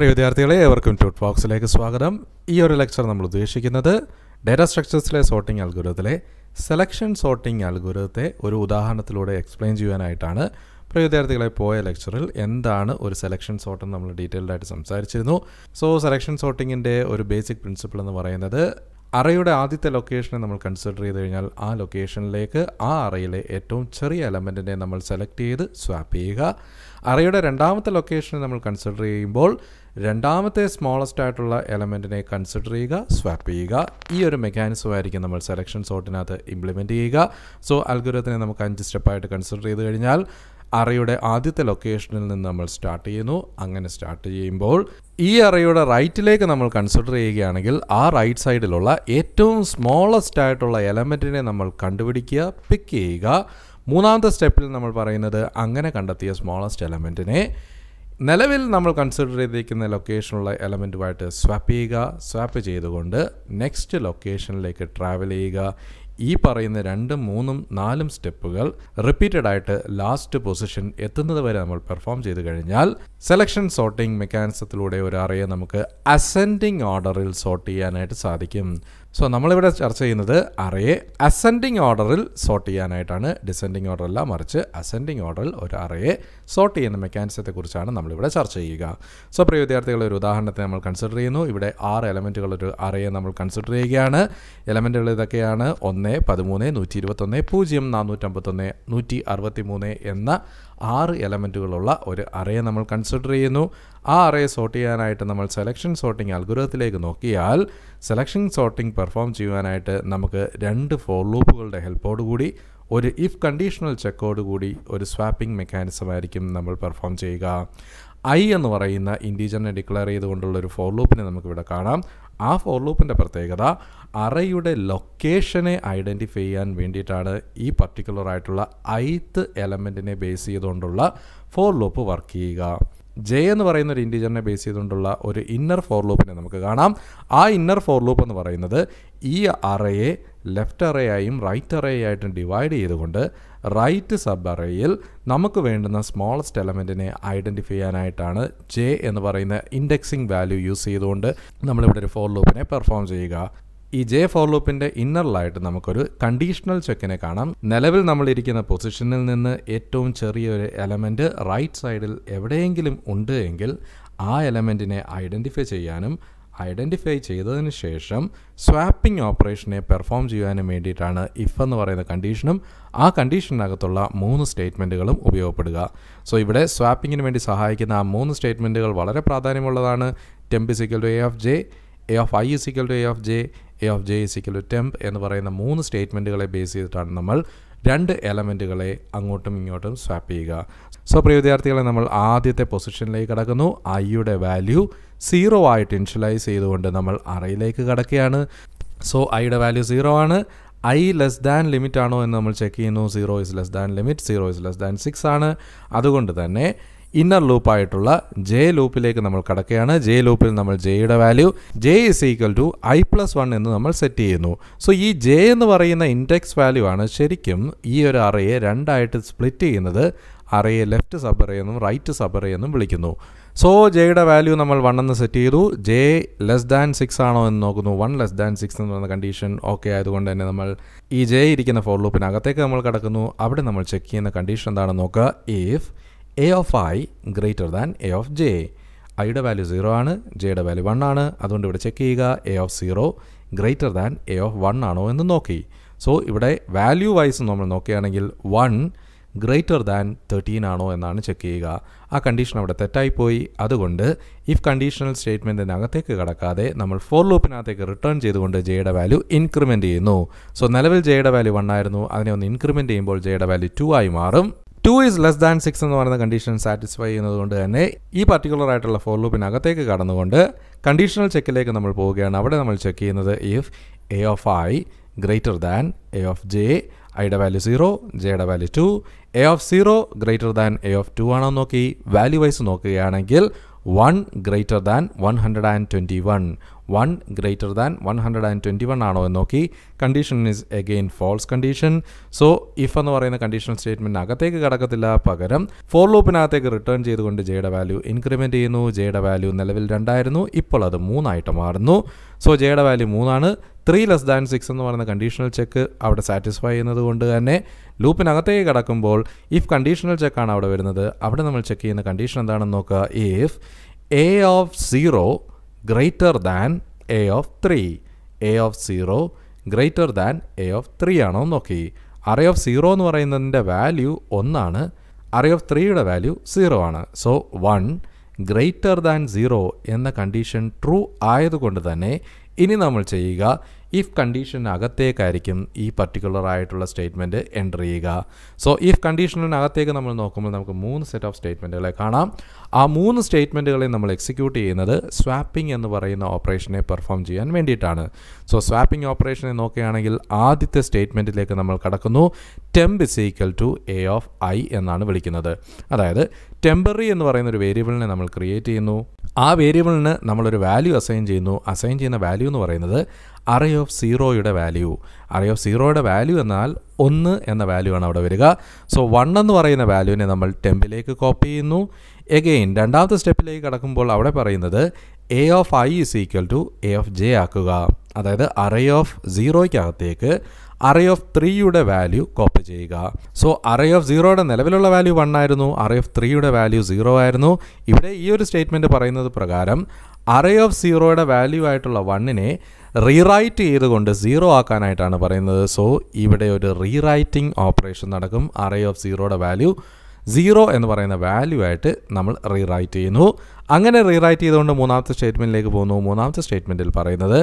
പ്രിയ വിദ്യാർത്ഥികളെ ഏവർക്കും ട്യൂട്ട് ബോക്സിലേക്ക് സ്വാഗതം ഈ ഒരു ലെക്ചർ നമ്മൾ ഉദ്ദേശിക്കുന്നത് ഡേറ്റ സ്ട്രക്ചേഴ്സിലെ സോർട്ടിംഗ് അൽഗുരത്തിലെ സെലക്ഷൻ സോർട്ടിംഗ് അൽഗുരത്തെ ഒരു ഉദാഹരണത്തിലൂടെ എക്സ്പ്ലെയിൻ ചെയ്യാനായിട്ടാണ് പ്രിയ വിദ്യാർത്ഥികളെ പോയ ലെക്ചറിൽ എന്താണ് ഒരു സെലക്ഷൻ സോർട്ട് നമ്മൾ ഡീറ്റെയിൽഡ് ആയിട്ട് സംസാരിച്ചിരുന്നു സോ സെലക്ഷൻ സോർട്ടിങ്ങിൻ്റെ ഒരു ബേസിക് പ്രിൻസിപ്പിൾ എന്ന് പറയുന്നത് അറയുടെ ആദ്യത്തെ ലൊക്കേഷനെ നമ്മൾ കൺസിഡർ ചെയ്ത് കഴിഞ്ഞാൽ ആ ലൊക്കേഷനിലേക്ക് ആ അറയിലെ ഏറ്റവും ചെറിയ എലമെൻറ്റിനെ നമ്മൾ സെലക്ട് ചെയ്ത് സ്വാപ്പ് ചെയ്യുക അറയുടെ രണ്ടാമത്തെ ലൊക്കേഷനെ നമ്മൾ കൺസിഡർ ചെയ്യുമ്പോൾ രണ്ടാമത്തെ സ്മോളസ്റ്റ് ആയിട്ടുള്ള എലമെൻറ്റിനെ കൺസിഡർ ചെയ്യുക സ്വാപ്പ് ചെയ്യുക ഈ ഒരു മെക്കാനിസം ആയിരിക്കും നമ്മൾ സെലക്ഷൻ സോട്ടിനകത്ത് ഇംപ്ലിമെൻറ്റ് ചെയ്യുക സോ അൽഗുരത്തിനെ നമുക്ക് അഞ്ച് സ്റ്റെപ്പായിട്ട് കൺസിഡർ ചെയ്ത് കഴിഞ്ഞാൽ അറയുടെ ആദ്യത്തെ ലൊക്കേഷനിൽ നിന്ന് നമ്മൾ സ്റ്റാർട്ട് ചെയ്യുന്നു അങ്ങനെ സ്റ്റാർട്ട് ചെയ്യുമ്പോൾ ഈ അറയുടെ റൈറ്റിലേക്ക് നമ്മൾ കൺസിഡർ ചെയ്യുകയാണെങ്കിൽ ആ റൈറ്റ് സൈഡിലുള്ള ഏറ്റവും സ്മോളസ്റ്റ് ആയിട്ടുള്ള എലമെൻറ്റിനെ നമ്മൾ കണ്ടുപിടിക്കുക പിക്ക് ചെയ്യുക മൂന്നാമത്തെ സ്റ്റെപ്പിൽ നമ്മൾ പറയുന്നത് അങ്ങനെ കണ്ടെത്തിയ സ്മോളസ്റ്റ് എലമെൻറ്റിനെ നിലവിൽ നമ്മൾ കൺസിഡർ ചെയ്തിരിക്കുന്ന ലൊക്കേഷനുള്ള എലമെൻറ്റുമായിട്ട് സ്വാപ്പ് ചെയ്യുക സ്വാപ്പ് ചെയ്തുകൊണ്ട് നെക്സ്റ്റ് ലൊക്കേഷനിലേക്ക് ട്രാവൽ ചെയ്യുക ഈ പറയുന്ന രണ്ടും മൂന്നും നാലും സ്റ്റെപ്പുകൾ റിപ്പീറ്റഡ് ആയിട്ട് ലാസ്റ്റ് പൊസിഷൻ എത്തുന്നത് വരെ നമ്മൾ പെർഫോം ചെയ്ത് കഴിഞ്ഞാൽ സെലക്ഷൻ സോർട്ടിംഗ് മെക്കാനിസത്തിലൂടെ ഒരു അറയെ നമുക്ക് അസെൻഡിങ് ഓർഡറിൽ സോർട്ട് ചെയ്യാനായിട്ട് സാധിക്കും സോ നമ്മളിവിടെ ചർച്ച ചെയ്യുന്നത് അറയെ അസെൻഡിങ് ഓർഡറിൽ സോർട്ട് ചെയ്യാനായിട്ടാണ് ഡിസെൻഡിങ് അല്ല മറിച്ച് അസെൻഡിങ് ഓർഡറിൽ ഒരു അറയെ സോർട്ട് ചെയ്യുന്ന കുറിച്ചാണ് നമ്മളിവിടെ ചർച്ച ചെയ്യുക സോ പ്രിയ വിദ്യാർത്ഥികളെ ഒരു ഉദാഹരണത്തെ നമ്മൾ കൺസിഡർ ചെയ്യുന്നു ഇവിടെ ആറ് എലമെൻറ്റുകൾ ഒരു അറയെ നമ്മൾ കൺസിഡർ ചെയ്യുകയാണ് എലമെൻറ്റുകൾ ഇതൊക്കെയാണ് ഒന്ന് പതിമൂന്ന് നൂറ്റി ഇരുപത്തൊന്ന് പൂജ്യം നാനൂറ്റമ്പത്തൊന്ന് നൂറ്റി അറുപത്തി മൂന്ന് എന്ന ആറ് എലമെൻറ്റുകളുള്ള ഒരു അറയെ നമ്മൾ കൺസിഡർ ചെയ്യുന്നു ആ അറയെ സോർട്ട് ചെയ്യാനായിട്ട് നമ്മൾ സെലക്ഷൻ സോർട്ടിംഗ് അൽഗുരത്തിലേക്ക് നോക്കിയാൽ സെലക്ഷൻ സോർട്ടിംഗ് പെർഫോം ചെയ്യുവാനായിട്ട് നമുക്ക് രണ്ട് ഫോർ ലൂപ്പുകളുടെ ഹെൽപ്പോട് കൂടി ഒരു ഇഫ് കണ്ടീഷണൽ ചെക്കോട് കൂടി ഒരു സ്വാപ്പിംഗ് മെക്കാനിസം ആയിരിക്കും നമ്മൾ പെർഫോം ചെയ്യുക ഐ എന്ന് പറയുന്ന ഇൻറ്റീജറിനെ ഡിക്ലെയർ ചെയ്തുകൊണ്ടുള്ള ഒരു ഫോർ ലൂപ്പിനെ നമുക്കിവിടെ കാണാം ആ ഫോർ ലൂപ്പിൻ്റെ പ്രത്യേകത അറയുടെ ലൊക്കേഷനെ ഐഡൻറ്റിഫൈ ചെയ്യാൻ വേണ്ടിയിട്ടാണ് ഈ പർട്ടിക്കുലർ ആയിട്ടുള്ള ഐത്ത് എലമെൻറ്റിനെ ബേസ് ചെയ്തുകൊണ്ടുള്ള ഫോർ ലൂപ്പ് വർക്ക് ചെയ്യുക ജെ എന്ന് പറയുന്ന ഒരു ഇൻറ്റീജറിനെ ബേസ് ചെയ്തുകൊണ്ടുള്ള ഒരു ഇന്നർ ഫോർ ലൂപ്പിനെ നമുക്ക് കാണാം ആ ഇന്നർ ഫോർ ലൂപ്പ് എന്ന് പറയുന്നത് ഈ അറയെ ലെഫ്റ്റ് അറേയായും റൈറ്റ് ആയിട്ടും ഡിവൈഡ് ചെയ്തുകൊണ്ട് റൈറ്റ് സബ് അറേയിൽ നമുക്ക് വേണ്ടുന്ന സ്മോളസ്റ്റ് എലമെൻറ്റിനെ ഐഡൻറ്റിഫൈ ചെയ്യാനായിട്ടാണ് ജെ എന്ന് പറയുന്ന ഇൻഡെക്സിങ് വാല്യൂ യൂസ് ചെയ്തുകൊണ്ട് നമ്മളിവിടെ ഒരു ഫോർ ലൂപ്പിനെ പെർഫോം ചെയ്യുക ഈ ജെ ഫോർ ലൂപ്പിൻ്റെ ഇന്നറിലായിട്ട് നമുക്കൊരു കണ്ടീഷണൽ ചെക്കിനെ കാണാം നിലവിൽ നമ്മളിരിക്കുന്ന പൊസിഷനിൽ നിന്ന് ഏറ്റവും ചെറിയൊരു എലമെൻറ്റ് റൈറ്റ് സൈഡിൽ എവിടെയെങ്കിലും ഉണ്ട് എങ്കിൽ ആ എലമെൻറ്റിനെ ഐഡൻറ്റിഫൈ ചെയ്യാനും ഐഡൻറ്റിഫൈ ചെയ്തതിന് ശേഷം സ്വാപ്പിംഗ് ഓപ്പറേഷനെ പെർഫോം ചെയ്യാനും വേണ്ടിയിട്ടാണ് ഇഫ് എന്ന് പറയുന്ന കണ്ടീഷനും ആ കണ്ടീഷനകത്തുള്ള മൂന്ന് സ്റ്റേറ്റ്മെൻറ്റുകളും ഉപയോഗപ്പെടുക സോ ഇവിടെ സ്വാപ്പിങ്ങിന് വേണ്ടി സഹായിക്കുന്ന ആ മൂന്ന് സ്റ്റേറ്റ്മെൻറ്റുകൾ വളരെ പ്രാധാന്യമുള്ളതാണ് temp is equal to A of J A of I is equal to A of J A of J is equal to temp എന്ന് പറയുന്ന മൂന്ന് സ്റ്റേറ്റ്മെൻറ്റുകളെ ബേസ് ചെയ്തിട്ടാണ് നമ്മൾ രണ്ട് എലമെൻറ്റുകളെ അങ്ങോട്ടും ഇങ്ങോട്ടും സ്വാപ്പ് ചെയ്യുക സോ പ്രിയ വിദ്യാർത്ഥികളെ നമ്മൾ ആദ്യത്തെ പൊസിഷനിലേക്ക് കടക്കുന്നു ഐയുടെ വാല്യൂ സീറോ ആയിട്ട് ഇൻഷ്യലൈസ് ചെയ്തുകൊണ്ട് നമ്മൾ അറയിലേക്ക് കടക്കുകയാണ് സോ ഐയുടെ വാല്യൂ സീറോ ആണ് ഐ ലെസ് ദാൻ ലിമിറ്റ് ആണോ എന്ന് നമ്മൾ ചെക്ക് ചെയ്യുന്നു zero is less than limit zero is less than six ആണ് അതുകൊണ്ട് തന്നെ ഇന്നർ ലൂപ്പായിട്ടുള്ള ജെ ലൂപ്പിലേക്ക് നമ്മൾ കടക്കുകയാണ് ജെ ലൂപ്പിൽ നമ്മൾ ജെയുടെ value J is equal to I plus one എന്ന് നമ്മൾ സെറ്റ് ചെയ്യുന്നു സോ ഈ ജെ എന്ന് പറയുന്ന ഇൻഡെക്സ് വാല്യൂ ആണ് ശരിക്കും ഈ ഒരു അറയെ രണ്ടായിട്ട് സ്പ്ലിറ്റ് ചെയ്യുന്നത് അറയെ ലെഫ്റ്റ് സബ് അറേ എന്നും റൈറ്റ് സബ് അറേ എന്നും വിളിക്കുന്നു സോ ജെയുടെ വാല്യൂ നമ്മൾ വൺ എന്ന് സെറ്റ് ചെയ്തു ജെ ലെസ് ദാൻ സിക്സ് ആണോ എന്ന് നോക്കുന്നു വൺ ലെസ് ദാൻ സിക്സ് എന്ന് പറയുന്ന കണ്ടീഷൻ ഓക്കെ ആയതുകൊണ്ട് തന്നെ നമ്മൾ ഈ ജെ ഇരിക്കുന്ന ഫോർ ലൂപ്പിനകത്തേക്ക് നമ്മൾ കിടക്കുന്നു അവിടെ നമ്മൾ ചെക്ക് ചെയ്യുന്ന കണ്ടീഷൻ എന്താണെന്ന് നോക്കുക if A of I greater than A of J ഐയുടെ വാല്യൂ സീറോ ആണ് ജെയുടെ വാല്യൂ വൺ ആണ് അതുകൊണ്ട് ഇവിടെ ചെക്ക് ചെയ്യുക A of zero greater than A of one ആണോ എന്ന് നോക്കി സോ ഇവിടെ വാല്യൂ വൈസ് നമ്മൾ നോക്കുകയാണെങ്കിൽ വൺ ഗ്രേറ്റർ ദാൻ തേർട്ടീൻ ആണോ എന്നാണ് ചെക്ക് ചെയ്യുക ആ കണ്ടീഷൻ അവിടെ തെറ്റായിപ്പോയി അതുകൊണ്ട് ഇഫ് കണ്ടീഷണൽ സ്റ്റേറ്റ്മെൻറ്റിനകത്തേക്ക് കടക്കാതെ നമ്മൾ ഫോർ ലൂപ്പിനകത്തേക്ക് റിട്ടേൺ ചെയ്തുകൊണ്ട് ജെയുടെ വാല്യൂ ഇൻക്രിമെൻറ്റ് ചെയ്യുന്നു സോ നിലവിൽ ജെയുടെ വാല്യൂ വൺ ആയിരുന്നു അതിനെ ഒന്ന് ഇൻക്രിമെൻറ്റ് ചെയ്യുമ്പോൾ ജെയുടെ വാല്യൂ ടു ആയി മാറും two is less than six എന്ന് പറയുന്ന കണ്ടീഷൻ സാറ്റിസ്ഫൈ ചെയ്യുന്നതുകൊണ്ട് തന്നെ ഈ പർട്ടിക്കുലർ ആയിട്ടുള്ള ഫോർ ലൂപ്പിനകത്തേക്ക് കടന്നുകൊണ്ട് കണ്ടീഷണൽ ചെക്കിലേക്ക് നമ്മൾ പോവുകയാണ് അവിടെ നമ്മൾ ചെക്ക് ചെയ്യുന്നത് if A of I greater than A of J ഐയുടെ വാല്യൂ സീറോ ജെയുടെ value two A of zero greater than A of two ആണോ നോക്കി വാല്യൂ വൈസ് നോക്കുകയാണെങ്കിൽ one greater than one hundred and twenty one one greater than one hundred and twenty one ആണോ എന്ന് നോക്കി condition is again false condition so if എന്ന് പറയുന്ന conditional statement അകത്തേക്ക് കടക്കത്തില്ല പകരം ഫോർ ലൂപ്പിനകത്തേക്ക് റിട്ടേൺ ചെയ്തുകൊണ്ട് ജയുടെ വാല്യൂ ഇൻക്രിമെൻറ്റ് ചെയ്യുന്നു ജയുടെ വാല്യൂ നിലവിൽ രണ്ടായിരുന്നു ഇപ്പോൾ അത് മൂന്നായിട്ട് മാറുന്നു സോ ജയുടെ വാല്യൂ മൂന്നാണ് ത്രീ ലെസ് ദാൻ സിക്സ് എന്ന് പറയുന്ന കണ്ടീഷണൽ ചെക്ക് അവിടെ സാറ്റിസ്ഫൈ ചെയ്യുന്നത് കൊണ്ട് തന്നെ ലൂപ്പിനകത്തേക്ക് കടക്കുമ്പോൾ ഇഫ് കണ്ടീഷണൽ ചെക്കാണ് അവിടെ വരുന്നത് അവിടെ നമ്മൾ ചെക്ക് ചെയ്യുന്ന കണ്ടീഷൻ എന്താണെന്ന് നോക്കുക if A of zero greater than A of three A of zero greater than A of three ആണോ എന്ന് നോക്കി അറേ ഓഫ് സീറോ എന്ന് പറയുന്നതിൻ്റെ വാല്യൂ ഒന്നാണ് അറേ ഓഫ് ത്രീയുടെ വാല്യൂ സീറോ ആണ് so one greater than zero എന്ന കണ്ടീഷൻ ട്രൂ ആയതുകൊണ്ട് തന്നെ ഇനി നമ്മൾ ചെയ്യുക ഇഫ് കണ്ടീഷനകത്തേക്കായിരിക്കും ഈ പർട്ടിക്കുലർ ആയിട്ടുള്ള സ്റ്റേറ്റ്മെൻറ്റ് എൻ്റർ ചെയ്യുക സോ ഇഫ് കണ്ടീഷനകത്തേക്ക് നമ്മൾ നോക്കുമ്പോൾ നമുക്ക് മൂന്ന് സെറ്റ് ഓഫ് സ്റ്റേറ്റ്മെൻറ്റുകളെ കാണാം ആ മൂന്ന് സ്റ്റേറ്റ്മെൻറ്റുകളെ നമ്മൾ എക്സിക്യൂട്ട് ചെയ്യുന്നത് സ്വാപ്പിംഗ് എന്ന് പറയുന്ന ഓപ്പറേഷനെ പെർഫോം ചെയ്യാൻ വേണ്ടിയിട്ടാണ് സോ സ്വാപ്പിംഗ് ഓപ്പറേഷനെ നോക്കുകയാണെങ്കിൽ ആദ്യത്തെ സ്റ്റേറ്റ്മെൻറ്റിലേക്ക് നമ്മൾ കടക്കുന്നു temp is equal to A of I എന്നാണ് വിളിക്കുന്നത് അതായത് ടെമ്പററി എന്ന് പറയുന്ന ഒരു വേരിയബിളിനെ നമ്മൾ ക്രിയേറ്റ് ചെയ്യുന്നു ആ വേരിയബിളിന് നമ്മളൊരു വാല്യൂ അസൈൻ ചെയ്യുന്നു അസൈൻ ചെയ്യുന്ന വാല്യൂ എന്ന് പറയുന്നത് അറേ ഓഫ് സീറോയുടെ വാല്യൂ അറേ ഓഫ് സീറോയുടെ വാല്യൂ എന്നാൽ ഒന്ന് എന്ന വാല്യൂ ആണ് അവിടെ വരിക സോ വൺ എന്ന് പറയുന്ന വാല്യൂവിനെ നമ്മൾ ടെമ്പിലേക്ക് കോപ്പി ചെയ്യുന്നു എഗെയിൻ രണ്ടാമത്തെ സ്റ്റെപ്പിലേക്ക് കടക്കുമ്പോൾ അവിടെ പറയുന്നത് A of I is equal to A of J ആക്കുക അതായത് അറേ ഓഫ് സീറോയ്ക്കകത്തേക്ക് അറേ ഓഫ് ത്രീയുടെ വാല്യൂ കോപ്പി ചെയ്യുക സോ അറേ ഓഫ് സീറോയുടെ നിലവിലുള്ള വാല്യൂ വൺ ആയിരുന്നു അറേ ഓഫ് ത്രീയുടെ വാല്യൂ സീറോ ആയിരുന്നു ഇവിടെ ഈ ഒരു സ്റ്റേറ്റ്മെൻറ്റ് പറയുന്നത് പ്രകാരം അറേ ഓഫ് സീറോയുടെ വാല്യൂ ആയിട്ടുള്ള വണ്ണിനെ റീറൈറ്റ് ചെയ്തുകൊണ്ട് സീറോ ആക്കാനായിട്ടാണ് പറയുന്നത് സോ ഇവിടെ ഒരു റീറൈറ്റിംഗ് ഓപ്പറേഷൻ നടക്കും അറേ ഓഫ് സീറോയുടെ വാല്യൂ സീറോ എന്ന് പറയുന്ന വാല്യൂ ആയിട്ട് നമ്മൾ റീറൈറ്റ് ചെയ്യുന്നു അങ്ങനെ റീറൈറ്റ് ചെയ്തുകൊണ്ട് മൂന്നാമത്തെ സ്റ്റേറ്റ്മെൻറ്റിലേക്ക് പോകുന്നു മൂന്നാമത്തെ സ്റ്റേറ്റ്മെൻറ്റിൽ പറയുന്നത്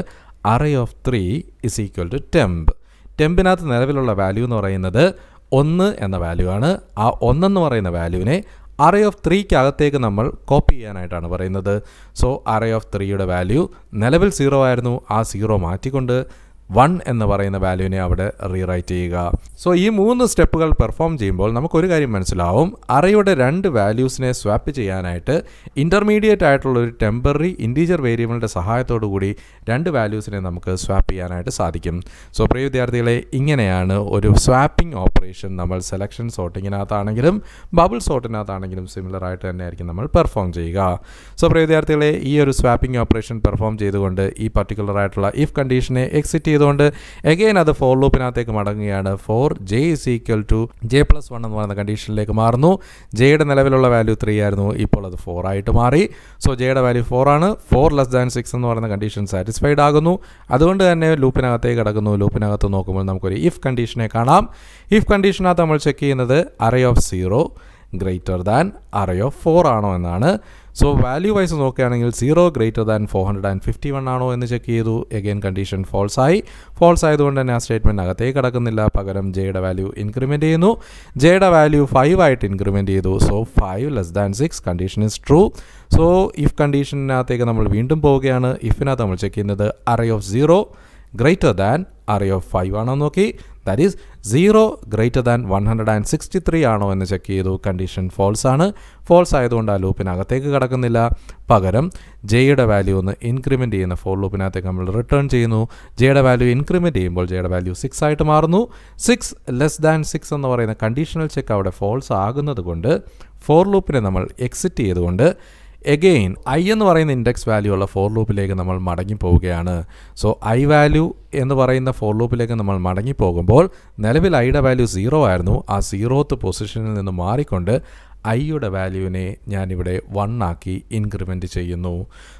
array of three is equal to temp ടെമ്പിനകത്ത് നിലവിലുള്ള വാല്യൂ എന്ന് പറയുന്നത് ഒന്ന് എന്ന വാല്യൂ ആണ് ആ ഒന്നെന്ന് പറയുന്ന വാല്യൂവിനെ അറേ ഓഫ് ത്രീക്കകത്തേക്ക് നമ്മൾ കോപ്പി ചെയ്യാനായിട്ടാണ് പറയുന്നത് സോ അറേ ഓഫ് ത്രീയുടെ വാല്യൂ നിലവിൽ സീറോ ആയിരുന്നു ആ സീറോ മാറ്റിക്കൊണ്ട് വൺ എന്ന് പറയുന്ന വാല്യൂവിനെ അവിടെ റീറൈറ്റ് ചെയ്യുക സോ ഈ മൂന്ന് സ്റ്റെപ്പുകൾ പെർഫോം ചെയ്യുമ്പോൾ നമുക്കൊരു കാര്യം മനസ്സിലാവും അറയുടെ രണ്ട് വാല്യൂസിനെ സ്വാപ്പ് ചെയ്യാനായിട്ട് ഇൻ്റർമീഡിയറ്റ് ആയിട്ടുള്ള ഒരു ടെമ്പററി ഇൻറ്റീജർ വേരിയബിളിൻ്റെ സഹായത്തോടു കൂടി രണ്ട് വാല്യൂസിനെ നമുക്ക് സ്വാപ്പ് ചെയ്യാനായിട്ട് സാധിക്കും സോ പ്രിയ വിദ്യാർത്ഥികളെ ഇങ്ങനെയാണ് ഒരു സ്വാപ്പിംഗ് ഓപ്പറേഷൻ നമ്മൾ സെലക്ഷൻ സോട്ടിങ്ങിനകത്താണെങ്കിലും ബബിൾ സോട്ടിനകത്താണെങ്കിലും സിമിലർ ആയിട്ട് തന്നെയായിരിക്കും നമ്മൾ പെർഫോം ചെയ്യുക സോ പ്രിയ വിദ്യാർത്ഥികളെ ഈ ഒരു സ്വാപ്പിംഗ് ഓപ്പറേഷൻ പെർഫോം ചെയ്തുകൊണ്ട് ഈ പർട്ടിക്കുലർ ആയിട്ടുള്ള ഇഫ് കണ്ടീഷനെ എക്സിറ്റ് ചെയ്തുകൊണ്ട് എഗെയിൻ അത് ഫോർ ലൂപ്പിനകത്തേക്ക് മടങ്ങുകയാണ് for J is equal to J plus one എന്ന് പറയുന്ന കണ്ടീഷനിലേക്ക് മാറുന്നു ജെയുടെ നിലവിലുള്ള വാല്യൂ ത്രീ ആയിരുന്നു ഇപ്പോൾ അത് ഫോർ ആയിട്ട് മാറി സോ ജെയുടെ വാല്യൂ ഫോർ ആണ് ഫോർ ലെസ് ദാൻ സിക്സ് എന്ന് പറയുന്ന കണ്ടീഷൻ സാറ്റിസ്ഫൈഡ് ആകുന്നു അതുകൊണ്ട് തന്നെ ലൂപ്പിനകത്തേക്ക് കിടക്കുന്നു ലൂപ്പിനകത്ത് നോക്കുമ്പോൾ നമുക്കൊരു ഇഫ് കണ്ടീഷനെ കാണാം ഇഫ് കണ്ടീഷനകത്ത് നമ്മൾ ചെക്ക് ചെയ്യുന്നത് array of zero greater than array of four ആണോ എന്നാണ് സോ വാല്യൂ വൈസ് നോക്കുകയാണെങ്കിൽ zero greater than four hundred and fifty one ആണോ എന്ന് ചെക്ക് ചെയ്തു എഗെയിൻ കണ്ടീഷൻ ഫോൾസ് ആയി ഫോൾസ് ആയതുകൊണ്ട് തന്നെ ആ സ്റ്റേറ്റ്മെൻറ്റ് അകത്തേക്ക് കിടക്കുന്നില്ല പകരം ജെയുടെ വാല്യൂ ഇൻക്രിമെൻറ്റ് ചെയ്യുന്നു ജെയുടെ വാല്യൂ ഫൈവ് ആയിട്ട് ഇൻക്രിമെൻറ്റ് ചെയ്തു so five less than six condition is true so if കണ്ടീഷനകത്തേക്ക് നമ്മൾ വീണ്ടും പോവുകയാണ് ഇഫിനകത്ത് നമ്മൾ ചെക്ക് ചെയ്യുന്നത് array of zero greater than array of five ആണോ നോക്കി that is zero greater than one hundred and sixty three ആണോ എന്ന് ചെക്ക് ചെയ്തു കണ്ടീഷൻ ഫോൾസ് ആണ് ഫോൾസ് ആയതുകൊണ്ട് ആ ലൂപ്പിനകത്തേക്ക് കിടക്കുന്നില്ല പകരം ജെയുടെ വാല്യൂ ഒന്ന് ഇൻക്രിമെൻ്റ് ചെയ്യുന്ന ഫോർ ലൂപ്പിനകത്തേക്ക് നമ്മൾ റിട്ടേൺ ചെയ്യുന്നു ജെയുടെ വാല്യൂ ഇൻക്രിമെൻറ്റ് ചെയ്യുമ്പോൾ ജെയുടെ വാല്യൂ സിക്സ് ആയിട്ട് മാറുന്നു സിക്സ് ലെസ് ദാൻ സിക്സ് എന്ന് പറയുന്ന കണ്ടീഷണൽ ചെക്ക് അവിടെ ഫോൾസ് ആകുന്നത് കൊണ്ട് ഫോർ ലൂപ്പിനെ നമ്മൾ എക്സിറ്റ് ചെയ്തുകൊണ്ട് എഗെയിൻ ഐ എന്ന് പറയുന്ന ഇൻഡെക്സ് വാല്യൂ ഉള്ള ഫോർ ലൂപ്പിലേക്ക് നമ്മൾ മടങ്ങി പോവുകയാണ് സോ ഐ വാല്യൂ എന്ന് പറയുന്ന ഫോർ ലൂപ്പിലേക്ക് നമ്മൾ മടങ്ങി പോകുമ്പോൾ നിലവിൽ ഐയുടെ വാല്യൂ സീറോ ആയിരുന്നു ആ സീറോത്ത് പൊസിഷനിൽ നിന്ന് മാറിക്കൊണ്ട് ഐയുടെ വാല്യൂവിനെ ഞാനിവിടെ വണ്ണാക്കി ആക്കി ഇൻക്രിമെൻറ്റ് ചെയ്യുന്നു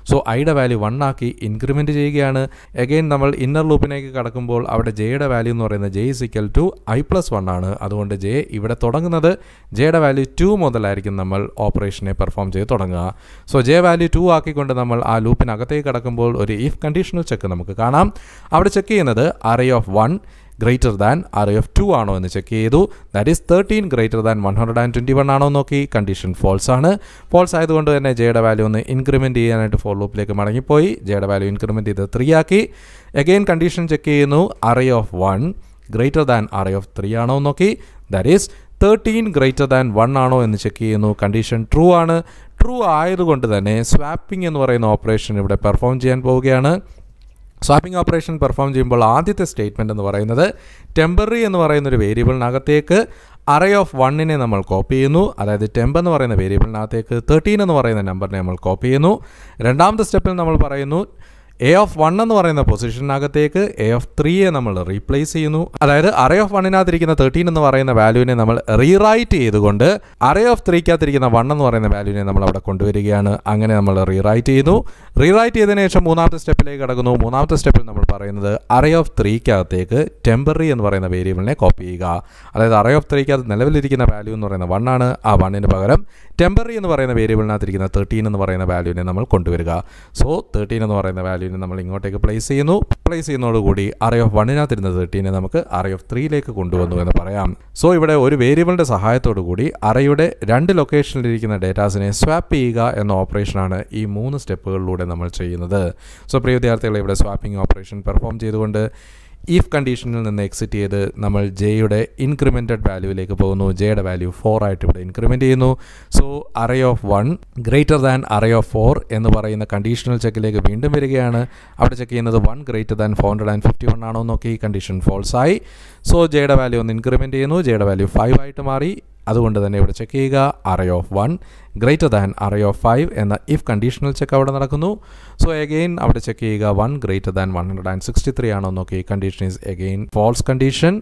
സോ ഐയുടെ വാല്യൂ വണ്ണാക്കി ആക്കി ഇൻക്രിമെൻറ്റ് ചെയ്യുകയാണ് എഗെയിൻ നമ്മൾ ഇന്നർ ലൂപ്പിനേക്ക് കടക്കുമ്പോൾ അവിടെ ജെയുടെ വാല്യൂ എന്ന് പറയുന്നത് J equal to I plus one ആണ് അതുകൊണ്ട് ജെ ഇവിടെ തുടങ്ങുന്നത് ജെയുടെ വാല്യൂ ടു മുതലായിരിക്കും നമ്മൾ ഓപ്പറേഷനെ പെർഫോം ചെയ്ത് തുടങ്ങുക സോ ജെ വാല്യൂ ടു ആക്കിക്കൊണ്ട് നമ്മൾ ആ ലൂപ്പിനകത്തേക്ക് കടക്കുമ്പോൾ ഒരു ഇഫ് കണ്ടീഷണൽ ചെക്ക് നമുക്ക് കാണാം അവിടെ ചെക്ക് ചെയ്യുന്നത് array of one greater than R F two ആണോ എന്ന് ചെക്ക് ചെയ്തു that is thirteen greater than one hundred and twenty one ആണോ നോക്കി കണ്ടീഷൻ ഫോൾസ് ആണ് ഫോൾസ് ആയതുകൊണ്ട് തന്നെ ജയുടെ വാല്യൂ ഒന്ന് ഇൻക്രിമെൻറ്റ് ചെയ്യാനായിട്ട് ഫോർ ലൂപ്പിലേക്ക് മടങ്ങിപ്പോയി ജയുടെ വാല്യൂ ഇൻക്രിമെൻറ്റ് ചെയ്ത് ത്രീ ആക്കി അഗെയിൻ കണ്ടീഷൻ ചെക്ക് ചെയ്യുന്നു array of one greater than array of three ആണോ നോക്കി that is thirteen greater than one ആണോ എന്ന് ചെക്ക് ചെയ്യുന്നു കണ്ടീഷൻ ട്രൂ ആണ് ട്രൂ ആയതുകൊണ്ട് തന്നെ സ്വാപ്പിംഗ് എന്ന് പറയുന്ന ഓപ്പറേഷൻ ഇവിടെ പെർഫോം ചെയ്യാൻ പോവുകയാണ് സ്വാപ്പിംഗ് ഓപ്പറേഷൻ പെർഫോം ചെയ്യുമ്പോൾ ആദ്യത്തെ സ്റ്റേറ്റ്മെൻറ്റ് എന്ന് പറയുന്നത് ടെമ്പററി എന്ന് പറയുന്ന ഒരു വേരിയബിളിനകത്തേക്ക് അറേ ഓഫ് വണ്ണിനെ നമ്മൾ കോപ്പി ചെയ്യുന്നു അതായത് ടെമ്പ് എന്ന് പറയുന്ന വേരിയബിളിനകത്തേക്ക് തേർട്ടീൻ എന്ന് പറയുന്ന നമ്പറിനെ നമ്മൾ കോപ്പി ചെയ്യുന്നു രണ്ടാമത്തെ സ്റ്റെപ്പിൽ നമ്മൾ പറയുന്നു എ ഓഫ് വൺ എന്ന് പറയുന്ന പൊസിഷനകത്തേക്ക് എ ഓഫ് ത്രീയെ നമ്മൾ റീപ്ലേസ് ചെയ്യുന്നു അതായത് അറേ ഓഫ് വണ്ണിനകത്തിരിക്കുന്ന തേർട്ടീൻ എന്ന് പറയുന്ന വാല്യൂവിനെ നമ്മൾ റീറൈറ്റ് ചെയ്തുകൊണ്ട് അറേ ഓഫ് ത്രീക്കകത്തിരിക്കുന്ന വൺ എന്ന് പറയുന്ന വാല്യൂവിനെ നമ്മൾ അവിടെ കൊണ്ടുവരികയാണ് അങ്ങനെ നമ്മൾ റീറൈറ്റ് ചെയ്യുന്നു റീറൈറ്റ് ചെയ്തതിനു ശേഷം മൂന്നാമത്തെ സ്റ്റെപ്പിലേക്ക് കിടക്കുന്നു മൂന്നാമത്തെ സ്റ്റെപ്പിൽ നമ്മൾ പറയുന്നത് അറേ ഓഫ് ത്രീക്കകത്തേക്ക് ടെമ്പററി എന്ന് പറയുന്ന വേരിയബിളിനെ കോപ്പി ചെയ്യുക അതായത് അറേ ഓഫ് ത്രീക്കകത്ത് നിലവിലിരിക്കുന്ന വാല്യൂ എന്ന് പറയുന്ന വൺ ആണ് ആ വണ്ണിന് പകരം ടെമ്പററി എന്ന് പറയുന്ന വേരിയബിളിനകത്തിരിക്കുന്ന തേർട്ടീൻ എന്ന് പറയുന്ന വാല്യൂവിനെ നമ്മൾ കൊണ്ടുവരിക സോ തേർട്ടീൻ എന്ന് പറയുന്ന വാല്യൂ തേർട്ടീനെ നമ്മൾ ഇങ്ങോട്ടേക്ക് പ്ലേസ് ചെയ്യുന്നു പ്ലേസ് ചെയ്യുന്നതോടുകൂടി അറേ ഓഫ് ഇരുന്ന തേർട്ടീനെ നമുക്ക് അറേ ഓഫ് ത്രീയിലേക്ക് കൊണ്ടുവന്നു എന്ന് പറയാം സോ ഇവിടെ ഒരു വേരിയബിളിൻ്റെ സഹായത്തോടു കൂടി അറയുടെ രണ്ട് ലൊക്കേഷനിലിരിക്കുന്ന ഡേറ്റാസിനെ സ്വാപ്പ് ചെയ്യുക എന്ന ഓപ്പറേഷനാണ് ഈ മൂന്ന് സ്റ്റെപ്പുകളിലൂടെ നമ്മൾ ചെയ്യുന്നത് സോ പ്രിയ വിദ്യാർത്ഥികളെ ഇവിടെ സ്വാപ്പിംഗ് ഓപ്പറേഷൻ പെർഫോം ചെയ്തുകൊണ്ട് ഇഫ് കണ്ടീഷനിൽ നിന്ന് എക്സിറ്റ് ചെയ്ത് നമ്മൾ ജെയുടെ ഇൻക്രിമെൻറ്റഡ് വാല്യൂവിലേക്ക് പോകുന്നു ജെയുടെ വാല്യൂ ഫോർ ആയിട്ട് ഇവിടെ ഇൻക്രിമെൻറ്റ് ചെയ്യുന്നു so array of one greater than array of four എന്ന് പറയുന്ന കണ്ടീഷണൽ ചെക്കിലേക്ക് വീണ്ടും വരികയാണ് അവിടെ ചെക്ക് ചെയ്യുന്നത് one greater than four hundred and fifty one ആണോ നോക്കി കണ്ടീഷൻ ഫോൾസ് ആയി സോ ജെയുടെ വാല്യൂ ഒന്ന് ഇൻക്രിമെൻറ്റ് ചെയ്യുന്നു ജെയുടെ വാല്യൂ ഫൈവ് ആയിട്ട് മാറി അതുകൊണ്ട് തന്നെ ഇവിടെ ചെക്ക് ചെയ്യുക array of one greater than array of five എന്ന ഇഫ് കണ്ടീഷണൽ ചെക്ക് അവിടെ നടക്കുന്നു സോ എഗെയിൻ അവിടെ ചെക്ക് ചെയ്യുക one greater than one hundred and sixty three ആണോ നോക്കി condition is again false condition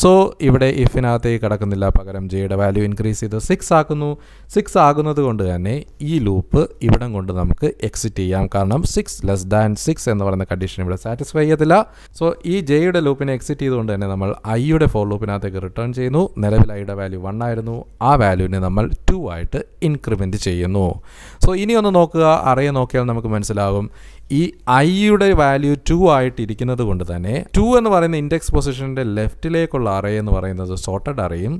so ഇവിടെ ഇഫിനകത്തേക്ക് കിടക്കുന്നില്ല പകരം ജെയുടെ വാല്യൂ ഇൻക്രീസ് ചെയ്ത് സിക്സ് ആക്കുന്നു സിക്സ് ആകുന്നത് കൊണ്ട് തന്നെ ഈ ലൂപ്പ് ഇവിടം കൊണ്ട് നമുക്ക് എക്സിറ്റ് ചെയ്യാം കാരണം സിക്സ് ലെസ് ദാൻ സിക്സ് എന്ന് പറയുന്ന കണ്ടീഷൻ ഇവിടെ സാറ്റിസ്ഫൈ ചെയ്യത്തില്ല സോ ഈ ജെയുടെ ലൂപ്പിനെ എക്സിറ്റ് ചെയ്തുകൊണ്ട് തന്നെ നമ്മൾ ഐയുടെ ഫോർ ലൂപ്പിനകത്തേക്ക് റിട്ടേൺ ചെയ്യുന്നു നിലവിൽ ഐയുടെ വാല്യൂ വൺ ആയിരുന്നു ആ വാല്യൂവിനെ നമ്മൾ ടു ആയിട്ട് ഇൻക്രിമെൻറ്റ് ചെയ്യുന്നു സോ ഇനി ഒന്ന് നോക്കുക അറിയാൻ നോക്കിയാൽ നമുക്ക് മനസ്സിലാകും ഈ ഐയുടെ വാല്യൂ ടു ആയിട്ടിരിക്കുന്നത് കൊണ്ട് തന്നെ ടു എന്ന് പറയുന്ന ഇൻഡെക്സ് പൊസിഷൻ്റെ ലെഫ്റ്റിലേക്കുള്ള അറേ എന്ന് പറയുന്നത് സോർട്ടഡ് അറേയും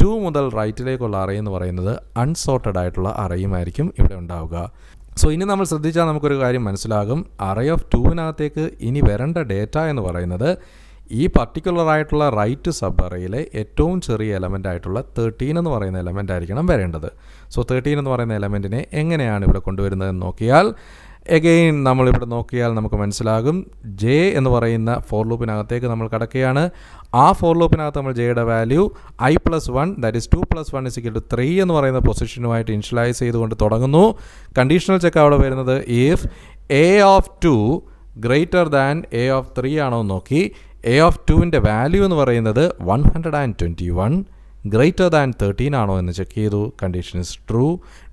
ടു മുതൽ റൈറ്റിലേക്കുള്ള അറേ എന്ന് പറയുന്നത് അൺസോർട്ടഡ് ആയിട്ടുള്ള അറേയുമായിരിക്കും ഇവിടെ ഉണ്ടാവുക സോ ഇനി നമ്മൾ ശ്രദ്ധിച്ചാൽ നമുക്കൊരു കാര്യം മനസ്സിലാകും അറേ ഓഫ് ടുവിനകത്തേക്ക് ഇനി വരേണ്ട ഡേറ്റ എന്ന് പറയുന്നത് ഈ പർട്ടിക്കുലറായിട്ടുള്ള ആയിട്ടുള്ള റൈറ്റ് സബ് അറയിലെ ഏറ്റവും ചെറിയ എലമെൻ്റ് ആയിട്ടുള്ള തേർട്ടീൻ എന്ന് പറയുന്ന എലമെൻ്റ് ആയിരിക്കണം വരേണ്ടത് സോ തേർട്ടീൻ എന്ന് പറയുന്ന എലമെൻറ്റിനെ എങ്ങനെയാണ് ഇവിടെ കൊണ്ടുവരുന്നതെന്ന് നോക്കിയാൽ എഗെയിൻ നമ്മളിവിടെ നോക്കിയാൽ നമുക്ക് മനസ്സിലാകും ജെ എന്ന് പറയുന്ന ഫോർ ലൂപ്പിനകത്തേക്ക് നമ്മൾ കിടക്കുകയാണ് ആ ഫോർ ലൂപ്പിനകത്ത് നമ്മൾ ജെയുടെ value I plus one that is two plus one equal to three എന്ന് പറയുന്ന പൊസിഷനുമായിട്ട് ഇൻഷ്യലൈസ് ചെയ്തുകൊണ്ട് തുടങ്ങുന്നു കണ്ടീഷണൽ ചെക്ക് അവിടെ വരുന്നത് if A of two greater than A of three ആണോ നോക്കി എ ഓഫ് ടുവിൻ്റെ വാല്യൂ എന്ന് പറയുന്നത് one hundred and twenty one greater than thirteen ആണോ എന്ന് ചെക്ക് ചെയ്തു കണ്ടീഷൻ ഇസ് ട്രൂ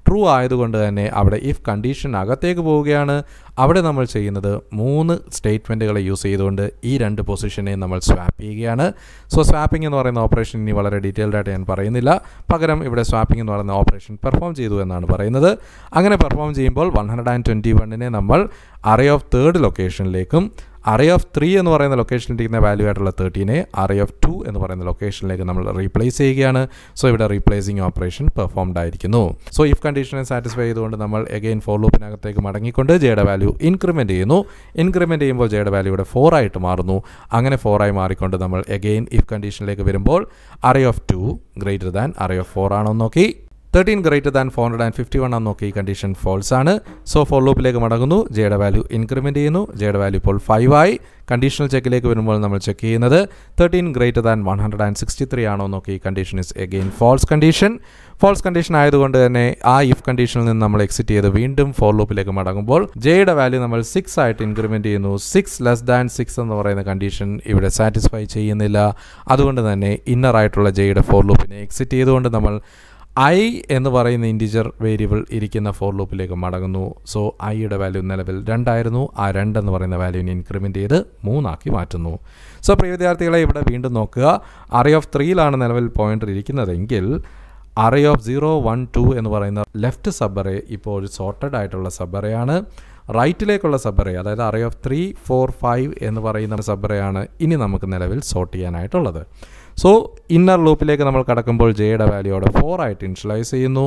ട്രൂ ആയതുകൊണ്ട് തന്നെ അവിടെ ഇഫ് കണ്ടീഷൻ അകത്തേക്ക് പോവുകയാണ് അവിടെ നമ്മൾ ചെയ്യുന്നത് മൂന്ന് സ്റ്റേറ്റ്മെൻറ്റുകളെ യൂസ് ചെയ്തുകൊണ്ട് ഈ രണ്ട് പൊസിഷനെ നമ്മൾ സ്വാപ്പ് ചെയ്യുകയാണ് സോ സ്വാപ്പിംഗ് എന്ന് പറയുന്ന ഓപ്പറേഷൻ ഇനി വളരെ ഡീറ്റെയിൽഡ് ആയിട്ട് ഞാൻ പറയുന്നില്ല പകരം ഇവിടെ സ്വാപ്പിംഗ് എന്ന് പറയുന്ന ഓപ്പറേഷൻ പെർഫോം ചെയ്തു എന്നാണ് പറയുന്നത് അങ്ങനെ പെർഫോം ചെയ്യുമ്പോൾ വൺ ഹൺഡ്രഡ് ആൻഡ് ട്വൻറ്റി വണ്ണിനെ നമ്മൾ അറേ ഓഫ് തേർഡ് ലൊക്കേഷനിലേക്കും അറേ ഓഫ് ത്രീ എന്ന് പറയുന്ന ലൊക്കേഷനിലിരിക്കുന്ന വാല്യൂ ആയിട്ടുള്ള തേർട്ടീനെ അറേ ഓഫ് ടു എന്ന് പറയുന്ന ലൊക്കേഷനിലേക്ക് നമ്മൾ റീപ്ലേസ് ചെയ്യുകയാണ് സോ ഇവിടെ റീപ്ലേസിങ് ഓപ്പറേഷൻ പെർഫോംഡ് ആയിരിക്കുന്നു സോ ഇഫ് കണ്ടീഷനെ സാറ്റിസ്ഫൈ ചെയ്തുകൊണ്ട് നമ്മൾ എഗെയിൻ ഫോർ ലൂപ്പിനകത്തേക്ക് മടങ്ങിക്കൊണ്ട് ജയുടെ വാല്യൂ ഇൻക്രിമെൻറ്റ് ചെയ്യുന്നു ഇൻക്രിമെൻറ്റ് ചെയ്യുമ്പോൾ ജയുടെ വാല്യൂ ഇവിടെ ഫോർ ആയിട്ട് മാറുന്നു അങ്ങനെ ഫോറായി മാറിക്കൊണ്ട് നമ്മൾ എഗെയിൻ ഇഫ് കണ്ടീഷനിലേക്ക് വരുമ്പോൾ array of two greater than array of four ആണോ നോക്കി thirteen greater than four hundred and fifty one ആണ് നോക്കി ഈ കണ്ടീഷൻ ഫോൾസ് ആണ് സോ ഫോർ ലൂപ്പിലേക്ക് മടങ്ങുന്നു ജയുടെ വാല്യൂ ഇൻക്രിമെൻറ്റ് ചെയ്യുന്നു ജയുടെ വാല്യൂ ഇപ്പോൾ ഫൈവ് ആയി കണ്ടീഷണൽ ചെക്കിലേക്ക് വരുമ്പോൾ നമ്മൾ ചെക്ക് ചെയ്യുന്നത് thirteen greater than one hundred and sixty three ആണോ നോക്കി ഈ condition is again false condition false condition ആയതുകൊണ്ട് തന്നെ ആ ഇഫ് കണ്ടീഷനിൽ നിന്ന് നമ്മൾ എക്സിറ്റ് ചെയ്ത് വീണ്ടും ഫോർ ലൂപ്പിലേക്ക് മടങ്ങുമ്പോൾ ജയുടെ വാല്യൂ നമ്മൾ സിക്സ് ആയിട്ട് ഇൻക്രിമെൻറ്റ് ചെയ്യുന്നു സിക്സ് ലെസ് ദാൻ സിക്സ് എന്ന് പറയുന്ന കണ്ടീഷൻ ഇവിടെ സാറ്റിസ്ഫൈ ചെയ്യുന്നില്ല അതുകൊണ്ട് തന്നെ ഇന്നർ ആയിട്ടുള്ള ജയുടെ ഫോർ ലൂപ്പിനെ എക്സിറ്റ് ചെയ്തുകൊണ്ട് നമ്മൾ ഐ എന്ന് പറയുന്ന ഇൻറ്റിജർ വേരിയബിൾ ഇരിക്കുന്ന ഫോർ ലൂപ്പിലേക്ക് മടങ്ങുന്നു സോ ഐയുടെ വാല്യൂ നിലവിൽ രണ്ടായിരുന്നു ആ രണ്ടെന്ന് പറയുന്ന വാല്യൂവിനെ ഇൻക്രിമെൻറ്റ് ചെയ്ത് മൂന്നാക്കി മാറ്റുന്നു സോ പ്രിയ വിദ്യാർത്ഥികളെ ഇവിടെ വീണ്ടും നോക്കുക അറേ ഓഫ് ത്രീയിലാണ് നിലവിൽ പോയിൻ്റ് ഇരിക്കുന്നതെങ്കിൽ array of zero one two എന്ന് പറയുന്ന ലെഫ്റ്റ് സബ്ബറേ ഇപ്പോൾ ഒരു സോർട്ടഡ് ആയിട്ടുള്ള സബ്ബറയാണ് റൈറ്റിലേക്കുള്ള സബ്ബറേ അതായത് array of three four five എന്ന് പറയുന്ന സബ്ബറയാണ് ഇനി നമുക്ക് നിലവിൽ സോർട്ട് ചെയ്യാനായിട്ടുള്ളത് സോ ഇന്നർ ലൂപ്പിലേക്ക് നമ്മൾ കടക്കുമ്പോൾ ജെയുടെ വാല്യൂ അവിടെ ഫോർ ആയിട്ട് ഇൻഷ്വലൈസ് ചെയ്യുന്നു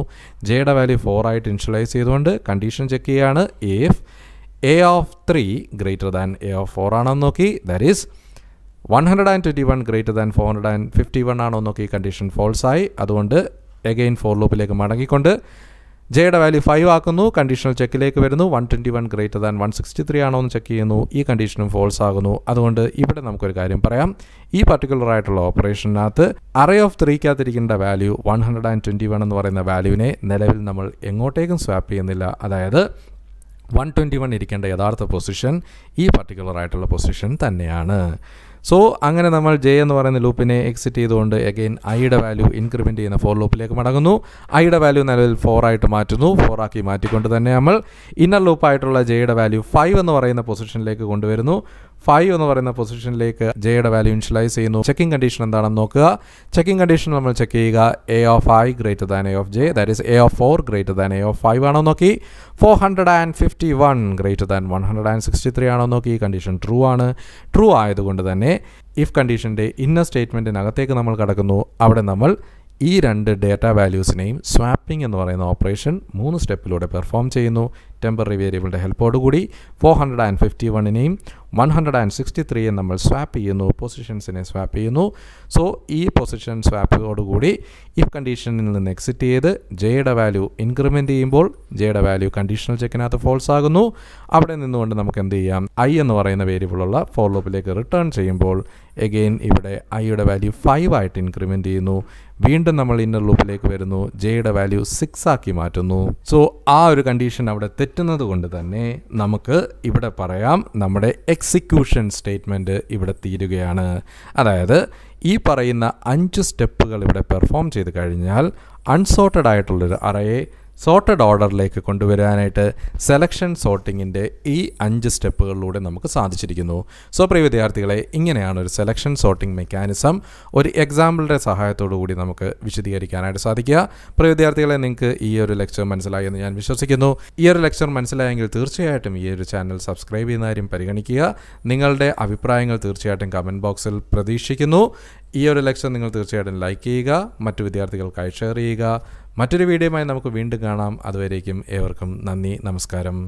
ജെയുടെ വാല്യൂ ഫോർ ആയിട്ട് ഇൻഷ്വലൈസ് ചെയ്തുകൊണ്ട് കണ്ടീഷൻ ചെക്ക് ചെയ്യുകയാണ് if A of three greater than A of four ആണെന്ന് നോക്കി that is one hundred and twenty one greater than four hundred and fifty one ആണോ നോക്കി കണ്ടീഷൻ ഫോൾസ് ആയി അതുകൊണ്ട് എഗെയിൻ ഫോർ ലൂപ്പിലേക്ക് മടങ്ങിക്കൊണ്ട് ജെയുടെ വാല്യൂ ഫൈവ് ആക്കുന്നു കണ്ടീഷണൽ ചെക്കിലേക്ക് വരുന്നു one twenty one greater than one sixty three ആണോ എന്ന് ചെക്ക് ചെയ്യുന്നു ഈ കണ്ടീഷനും ഫോൾസ് ആകുന്നു അതുകൊണ്ട് ഇവിടെ നമുക്കൊരു കാര്യം പറയാം ഈ പർട്ടിക്കുലർ ആയിട്ടുള്ള ഓപ്പറേഷനകത്ത് അറേ ഓഫ് ത്രീക്കകത്തിരിക്കേണ്ട value one hundred and twenty one എന്ന് പറയുന്ന വാല്യൂവിനെ നിലവിൽ നമ്മൾ എങ്ങോട്ടേക്കും സ്വാപ്പ് ചെയ്യുന്നില്ല അതായത് വൺ ട്വൻറ്റി വൺ ഇരിക്കേണ്ട യഥാർത്ഥ പൊസിഷൻ ഈ പർട്ടിക്കുലർ ആയിട്ടുള്ള പൊസിഷൻ തന്നെയാണ് സോ അങ്ങനെ നമ്മൾ ജെ എന്ന് പറയുന്ന ലൂപ്പിനെ എക്സിറ്റ് ചെയ്തുകൊണ്ട് അഗെയിൻ ഐയുടെ വാല്യൂ ഇൻക്രിമെൻറ്റ് ചെയ്യുന്ന ഫോർ ലൂപ്പിലേക്ക് മടങ്ങുന്നു ഐയുടെ വാല്യൂ നിലവിൽ ഫോർ ആയിട്ട് മാറ്റുന്നു ഫോർ ആക്കി മാറ്റിക്കൊണ്ട് തന്നെ നമ്മൾ ഇന്നർ ലൂപ്പായിട്ടുള്ള ജെയുടെ വാല്യൂ ഫൈവ് എന്ന് പറയുന്ന പൊസിഷനിലേക്ക് കൊണ്ടുവരുന്നു ഫൈവ് എന്ന് പറയുന്ന പൊസിഷനിലേക്ക് ജെയുടെ വാല്യൂ ഇൻഷ്യലൈസ് ചെയ്യുന്നു ചെക്കിംഗ് കണ്ടീഷൻ എന്താണെന്ന് നോക്കുക ചെക്കിംഗ് കണ്ടീഷൻ നമ്മൾ ചെക്ക് ചെയ്യുക A of I greater than A of J that is A of four greater than A of five ആണോ നോക്കി four hundred and fifty one greater than one hundred and sixty three ആണോ നോക്കി condition true ആണ് true ആയതുകൊണ്ട് തന്നെ if കണ്ടീഷൻ്റെ ഇന്ന സ്റ്റേറ്റ്മെൻറ്റിനകത്തേക്ക് നമ്മൾ കടക്കുന്നു അവിടെ നമ്മൾ ഈ രണ്ട് ഡേറ്റ വാല്യൂസിനെയും സ്വാപ്പിംഗ് എന്ന് പറയുന്ന ഓപ്പറേഷൻ മൂന്ന് സ്റ്റെപ്പിലൂടെ പെർഫോം ചെയ്യുന്നു ടെമ്പററി വേരിയബിളിൻ്റെ ഹെൽപ്പോടുകൂടി ഫോർ ഹൺഡ്രഡ് ആൻഡ് ഫിഫ്റ്റി വണ്ണിനെയും വൺ ഹൺഡ്രഡ് ആൻഡ് സിക്സ്റ്റി ത്രീയും നമ്മൾ സ്വാപ്പ് ചെയ്യുന്നു പൊസിഷൻസിനെ സ്വാപ്പ് ചെയ്യുന്നു സോ ഈ പൊസിഷൻ സ്വാപ്പോടുകൂടി ഇഫ് കണ്ടീഷനിൽ നിന്ന് എക്സിറ്റ് ചെയ്ത് ജെയുടെ വാല്യൂ ഇൻക്രിമെൻറ്റ് ചെയ്യുമ്പോൾ ജെയുടെ വാല്യൂ കണ്ടീഷണൽ ചെക്കിനകത്ത് ഫോൾസ് ആകുന്നു അവിടെ നിന്നുകൊണ്ട് നമുക്ക് എന്ത് ചെയ്യാം ഐ എന്ന് പറയുന്ന വേരിയബിളുള്ള ഫോർ ലൂപ്പിലേക്ക് റിട്ടേൺ ചെയ്യുമ്പോൾ എഗെയിൻ ഇവിടെ ഐയുടെ വാല്യൂ ഫൈവ് ആയിട്ട് ഇൻക്രിമെൻറ്റ് ചെയ്യുന്നു വീണ്ടും നമ്മൾ ഇന്നർ ലൂപ്പിലേക്ക് വരുന്നു ജെയുടെ വാല്യൂ സിക്സ് ആക്കി മാറ്റുന്നു സോ ആ ഒരു കണ്ടീഷൻ അവിടെ തെറ്റി തെറ്റുന്നത് കൊണ്ട് തന്നെ നമുക്ക് ഇവിടെ പറയാം നമ്മുടെ എക്സിക്യൂഷൻ സ്റ്റേറ്റ്മെൻറ്റ് ഇവിടെ തീരുകയാണ് അതായത് ഈ പറയുന്ന അഞ്ച് സ്റ്റെപ്പുകൾ ഇവിടെ പെർഫോം ചെയ്ത് കഴിഞ്ഞാൽ അൺസോർട്ടഡ് ആയിട്ടുള്ളൊരു അറയെ സോർട്ടഡ് ഓർഡറിലേക്ക് കൊണ്ടുവരാനായിട്ട് സെലക്ഷൻ സോർട്ടിങ്ങിൻ്റെ ഈ അഞ്ച് സ്റ്റെപ്പുകളിലൂടെ നമുക്ക് സാധിച്ചിരിക്കുന്നു സോ പ്രിയ വിദ്യാർത്ഥികളെ ഇങ്ങനെയാണ് ഒരു സെലക്ഷൻ സോർട്ടിംഗ് മെക്കാനിസം ഒരു എക്സാമ്പിളുടെ സഹായത്തോടു കൂടി നമുക്ക് വിശദീകരിക്കാനായിട്ട് സാധിക്കുക പ്രിയ വിദ്യാർത്ഥികളെ നിങ്ങൾക്ക് ഈ ഒരു ലെക്ചർ മനസ്സിലായി എന്ന് ഞാൻ വിശ്വസിക്കുന്നു ഈ ഒരു ലെക്ചർ മനസ്സിലായെങ്കിൽ തീർച്ചയായിട്ടും ഈ ഒരു ചാനൽ സബ്സ്ക്രൈബ് ചെയ്യുന്ന കാര്യം പരിഗണിക്കുക നിങ്ങളുടെ അഭിപ്രായങ്ങൾ തീർച്ചയായിട്ടും കമൻറ്റ് ബോക്സിൽ പ്രതീക്ഷിക്കുന്നു ഈ ഒരു ലെക്ചർ നിങ്ങൾ തീർച്ചയായിട്ടും ലൈക്ക് ചെയ്യുക മറ്റു വിദ്യാർത്ഥികൾക്കായി ഷെയർ ചെയ്യുക മറ്റൊരു വീഡിയോയുമായി നമുക്ക് വീണ്ടും കാണാം അതുവരേക്കും ഏവർക്കും നന്ദി നമസ്കാരം